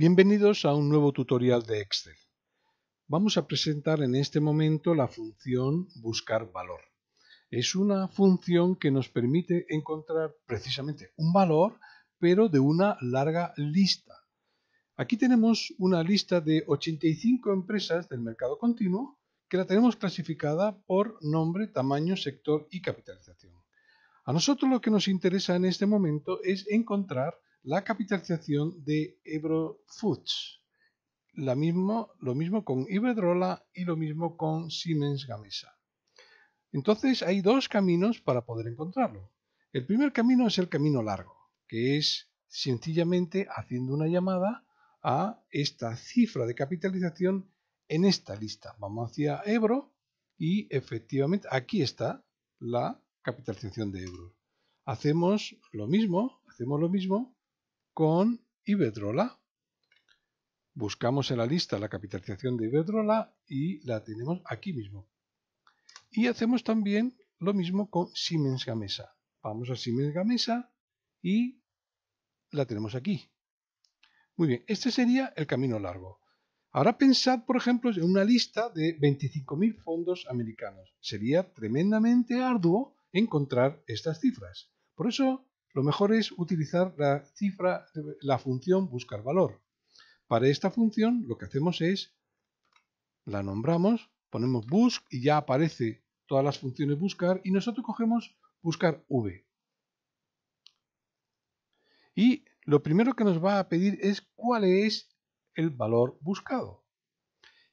Bienvenidos a un nuevo tutorial de Excel. Vamos a presentar en este momento la función buscar valor. Es una función que nos permite encontrar precisamente un valor, pero de una larga lista. Aquí tenemos una lista de 85 empresas del mercado continuo que la tenemos clasificada por nombre, tamaño, sector y capitalización. A nosotros lo que nos interesa en este momento es encontrar la capitalización de Ebro Foods. mismo, lo mismo con Iberdrola y lo mismo con Siemens Gamesa. Entonces hay dos caminos para poder encontrarlo. El primer camino es el camino largo, que es sencillamente haciendo una llamada a esta cifra de capitalización en esta lista. Vamos hacia Ebro y efectivamente aquí está la capitalización de Ebro. Hacemos lo mismo, hacemos lo mismo, con Iberdrola. Buscamos en la lista la capitalización de Iberdrola y la tenemos aquí mismo. Y hacemos también lo mismo con Siemens Gamesa. Vamos a Siemens Gamesa y la tenemos aquí. Muy bien, este sería el camino largo. Ahora pensad, por ejemplo, en una lista de 25.000 fondos americanos. Sería tremendamente arduo encontrar estas cifras. Por eso lo mejor es utilizar la cifra, la función buscar valor. Para esta función lo que hacemos es, la nombramos, ponemos busc y ya aparece todas las funciones buscar y nosotros cogemos buscar v. Y lo primero que nos va a pedir es cuál es el valor buscado.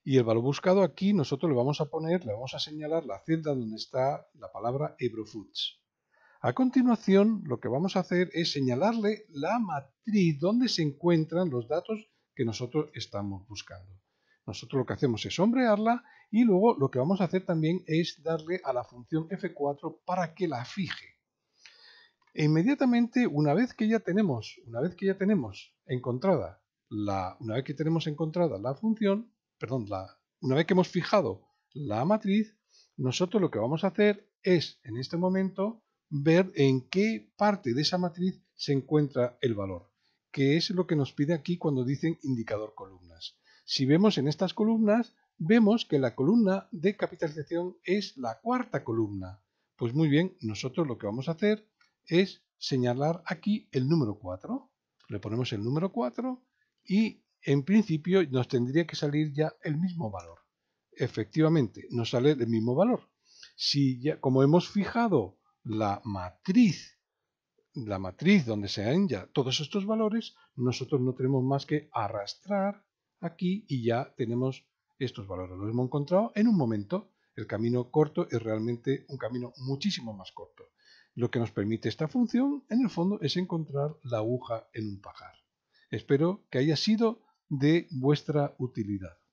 Y el valor buscado aquí nosotros le vamos a poner, le vamos a señalar la celda donde está la palabra foods. A continuación, lo que vamos a hacer es señalarle la matriz donde se encuentran los datos que nosotros estamos buscando. Nosotros lo que hacemos es sombrearla y luego lo que vamos a hacer también es darle a la función f4 para que la fije. E inmediatamente, una vez que ya tenemos, una vez que ya tenemos encontrada la, una vez que tenemos encontrada la función, perdón, la, una vez que hemos fijado la matriz, nosotros lo que vamos a hacer es, en este momento, ver en qué parte de esa matriz se encuentra el valor, que es lo que nos pide aquí cuando dicen indicador columnas. Si vemos en estas columnas, vemos que la columna de capitalización es la cuarta columna. Pues muy bien, nosotros lo que vamos a hacer es señalar aquí el número 4. Le ponemos el número 4 y en principio nos tendría que salir ya el mismo valor. Efectivamente, nos sale el mismo valor. Si ya, como hemos fijado la matriz, la matriz donde se ya todos estos valores, nosotros no tenemos más que arrastrar aquí y ya tenemos estos valores. Los hemos encontrado en un momento. El camino corto es realmente un camino muchísimo más corto. Lo que nos permite esta función, en el fondo, es encontrar la aguja en un pajar. Espero que haya sido de vuestra utilidad.